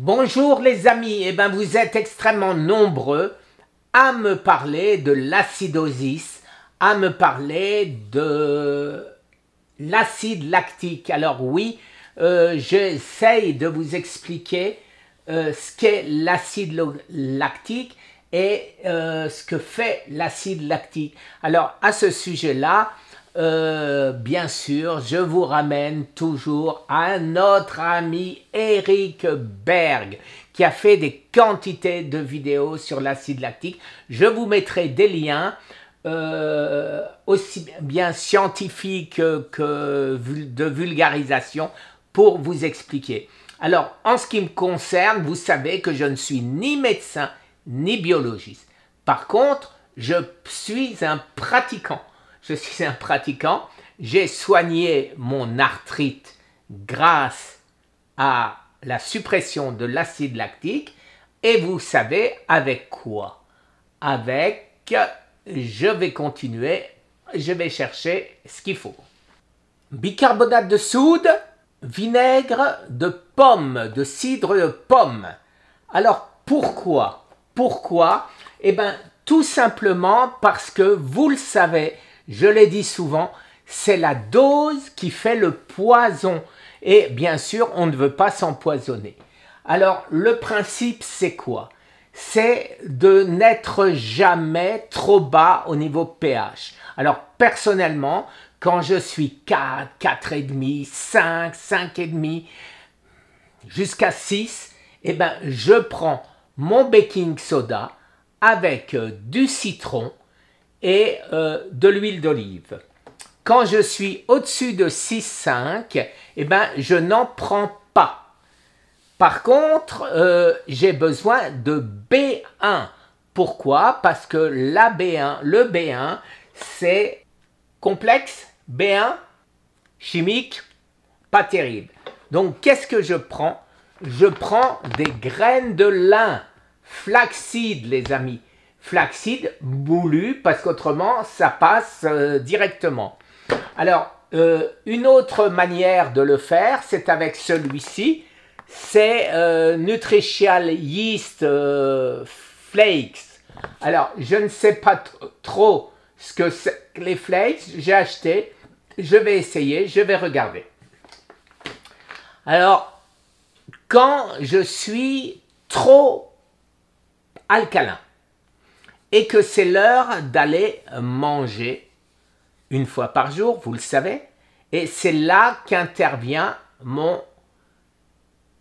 Bonjour les amis, et eh ben vous êtes extrêmement nombreux à me parler de l'acidosis, à me parler de l'acide lactique. Alors oui, euh, j'essaye de vous expliquer euh, ce qu'est l'acide lactique et euh, ce que fait l'acide lactique. Alors à ce sujet-là, euh, bien sûr, je vous ramène toujours à notre ami Eric Berg qui a fait des quantités de vidéos sur l'acide lactique. Je vous mettrai des liens euh, aussi bien scientifiques que de vulgarisation pour vous expliquer. Alors, en ce qui me concerne, vous savez que je ne suis ni médecin ni biologiste. Par contre, je suis un pratiquant je suis un pratiquant, j'ai soigné mon arthrite grâce à la suppression de l'acide lactique et vous savez avec quoi Avec je vais continuer, je vais chercher ce qu'il faut. Bicarbonate de soude, vinaigre de pomme, de cidre de pomme. Alors pourquoi Pourquoi Eh bien tout simplement parce que vous le savez, je l'ai dit souvent, c'est la dose qui fait le poison. Et bien sûr, on ne veut pas s'empoisonner. Alors, le principe, c'est quoi C'est de n'être jamais trop bas au niveau pH. Alors, personnellement, quand je suis 4, 4,5, 5, 5,5, jusqu'à 6, eh ben, je prends mon baking soda avec euh, du citron, et euh, de l'huile d'olive. Quand je suis au-dessus de 6,5, eh ben, je n'en prends pas. Par contre, euh, j'ai besoin de B1. Pourquoi Parce que la B1, le B1, c'est complexe, B1, chimique, pas terrible. Donc, qu'est-ce que je prends Je prends des graines de lin, flaxide les amis. Flaxide boulu parce qu'autrement ça passe euh, directement. Alors euh, une autre manière de le faire, c'est avec celui-ci, c'est euh, Yeast euh, Flakes. Alors je ne sais pas trop ce que c'est les flakes, j'ai acheté, je vais essayer, je vais regarder. Alors quand je suis trop alcalin, et que c'est l'heure d'aller manger une fois par jour, vous le savez, et c'est là qu'intervient mon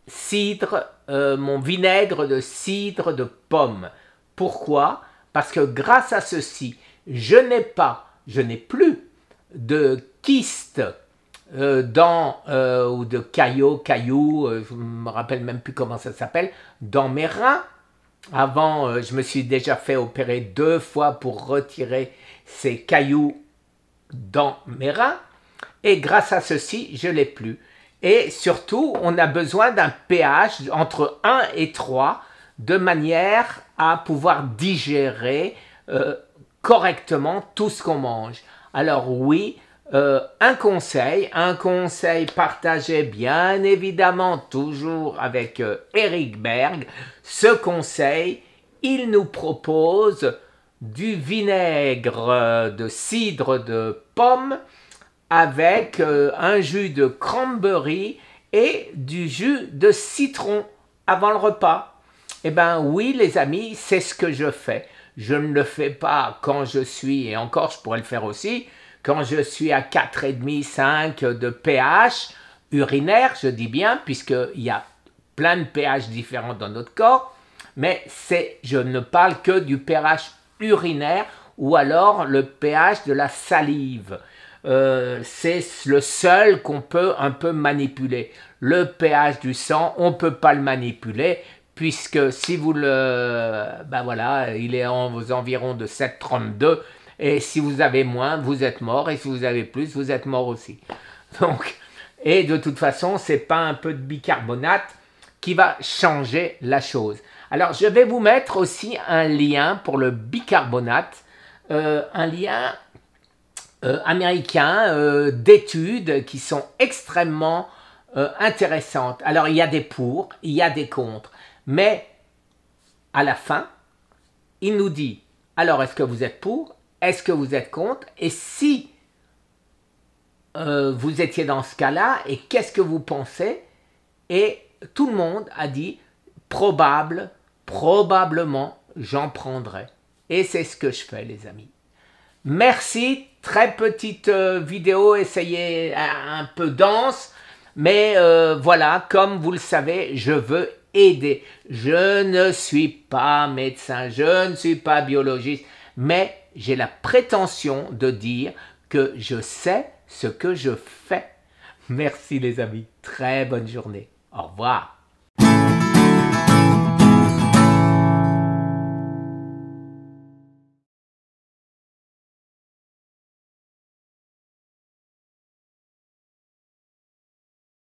cidre, euh, mon vinaigre de cidre de pomme. Pourquoi Parce que grâce à ceci, je n'ai pas, je n'ai plus de kyste euh, dans, euh, ou de cailloux, cailloux. je ne me rappelle même plus comment ça s'appelle, dans mes reins. Avant, euh, je me suis déjà fait opérer deux fois pour retirer ces cailloux dans mes reins. Et grâce à ceci, je l'ai plus. Et surtout, on a besoin d'un pH entre 1 et 3 de manière à pouvoir digérer euh, correctement tout ce qu'on mange. Alors oui, euh, un conseil, un conseil partagé bien évidemment toujours avec Eric euh, Berg. Ce conseil, il nous propose du vinaigre euh, de cidre de pomme avec un jus de cranberry et du jus de citron avant le repas. Eh bien oui les amis, c'est ce que je fais. Je ne le fais pas quand je suis, et encore je pourrais le faire aussi, quand je suis à 4,5, 5 de pH urinaire, je dis bien, puisqu'il y a plein de pH différents dans notre corps, mais c'est, je ne parle que du pH urinaire ou alors le pH de la salive. Euh, c'est le seul qu'on peut un peu manipuler. Le pH du sang, on ne peut pas le manipuler puisque si vous le... Ben voilà, il est en, vos environs de 7,32. Et si vous avez moins, vous êtes mort. Et si vous avez plus, vous êtes mort aussi. Donc, et de toute façon, c'est pas un peu de bicarbonate qui va changer la chose. Alors, je vais vous mettre aussi un lien pour le bicarbonate, euh, un lien euh, américain euh, d'études qui sont extrêmement intéressantes. Alors, il y a des pour, il y a des contre, mais à la fin, il nous dit alors est-ce que vous êtes pour est-ce que vous êtes contre Et si euh, vous étiez dans ce cas-là, et qu'est-ce que vous pensez Et tout le monde a dit probable, probablement, j'en prendrai. Et c'est ce que je fais, les amis. Merci, très petite euh, vidéo, essayez euh, un, peu dense, mais voilà, comme vous le savez, je veux aider. Je ne suis pas médecin, je ne suis pas biologiste, mais j'ai la prétention de dire que je sais ce que je fais. Merci les amis, très bonne journée. Au revoir.